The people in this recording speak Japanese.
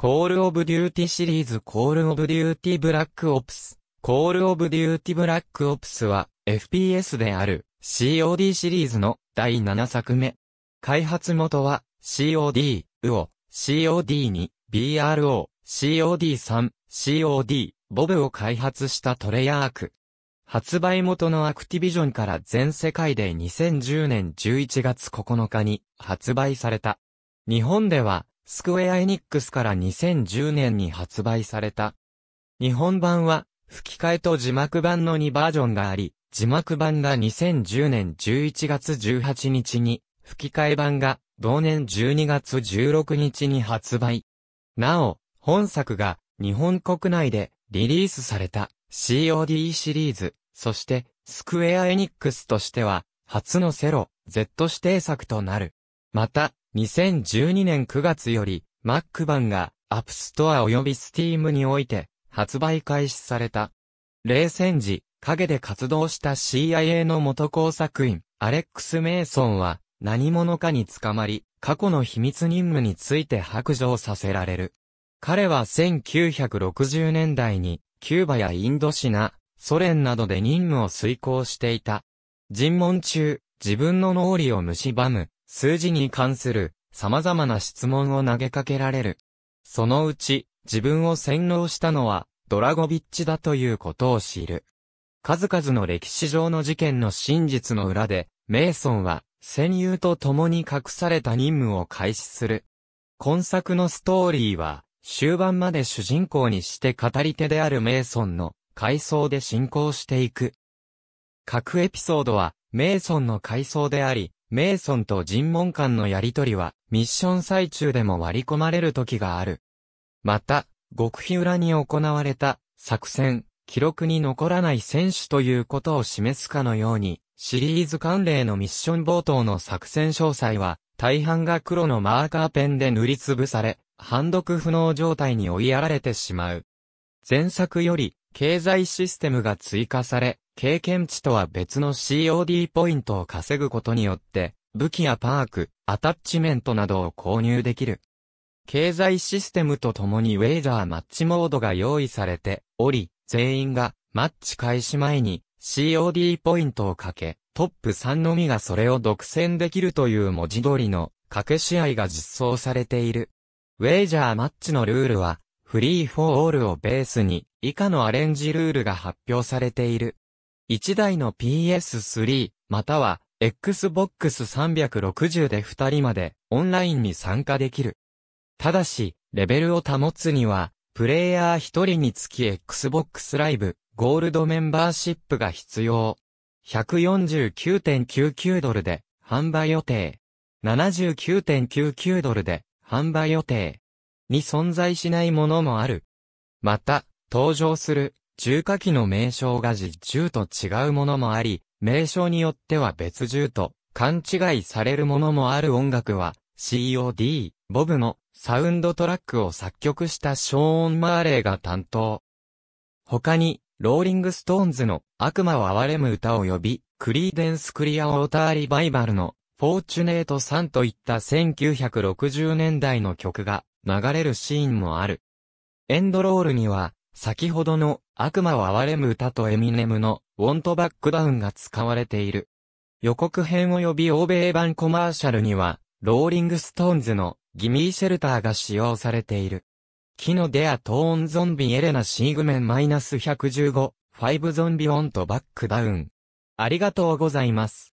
コールオブデューティシリーズコールオブデューティブラックオプス。コールオブデューティブラックオプスは FPS である COD シリーズの第7作目。開発元は COD、ウオ、COD2、BRO、COD3、COD、ボブを開発したトレヤーク。発売元のアクティビジョンから全世界で2010年11月9日に発売された。日本ではスクウェア・エニックスから2010年に発売された。日本版は、吹き替えと字幕版の2バージョンがあり、字幕版が2010年11月18日に、吹き替え版が同年12月16日に発売。なお、本作が日本国内でリリースされた COD シリーズ、そしてスクウェアエニックスとしては初のセロ、Z 指定作となる。また、2012年9月より、Mac 版が、アップストア及び Steam において、発売開始された。冷戦時、影で活動した CIA の元工作員、アレックス・メイソンは、何者かに捕まり、過去の秘密任務について白状させられる。彼は1960年代に、キューバやインドシナ、ソ連などで任務を遂行していた。尋問中、自分の脳裏を蝕む、数字に関する様々な質問を投げかけられる。そのうち、自分を洗脳したのは、ドラゴビッチだということを知る。数々の歴史上の事件の真実の裏で、メイソンは、戦友と共に隠された任務を開始する。今作のストーリーは、終盤まで主人公にして語り手であるメイソンの回想で進行していく。各エピソードは、メイソンの回想であり、メイソンと尋問官のやりとりは、ミッション最中でも割り込まれる時がある。また、極秘裏に行われた、作戦、記録に残らない選手ということを示すかのように、シリーズ関連のミッション冒頭の作戦詳細は、大半が黒のマーカーペンで塗りつぶされ、判読不能状態に追いやられてしまう。前作より、経済システムが追加され、経験値とは別の COD ポイントを稼ぐことによって、武器やパーク、アタッチメントなどを購入できる。経済システムとともにウェイザーマッチモードが用意されており、全員がマッチ開始前に COD ポイントをかけ、トップ3のみがそれを独占できるという文字通りの掛け試合が実装されている。ウェイジャーマッチのルールは、フリーフォーオールをベースに以下のアレンジルールが発表されている。1台の PS3 または Xbox 360で2人までオンラインに参加できる。ただし、レベルを保つには、プレイヤー1人につき Xbox Live ゴールドメンバーシップが必要。149.99ドルで販売予定。79.99ドルで販売予定。に存在しないものもある。また、登場する重火器の名称が実銃と違うものもあり、名称によっては別銃と勘違いされるものもある音楽は、COD、ボブのサウンドトラックを作曲したショーン・マーレーが担当。他に、ローリング・ストーンズの悪魔を憐れむ歌を呼び、クリーデンス・クリア・オーター・リバイバルのフォーチュネート・サンといった1960年代の曲が流れるシーンもある。エンドロールには、先ほどの悪魔を憐れむ歌とエミネムのウォントバックダウンが使われている。予告編及び欧米版コマーシャルには、ローリングストーンズのギミーシェルターが使用されている。木のデアトーンゾンビエレナシーグメンマイナス115、ゾンビウォントバックダウン。ありがとうございます。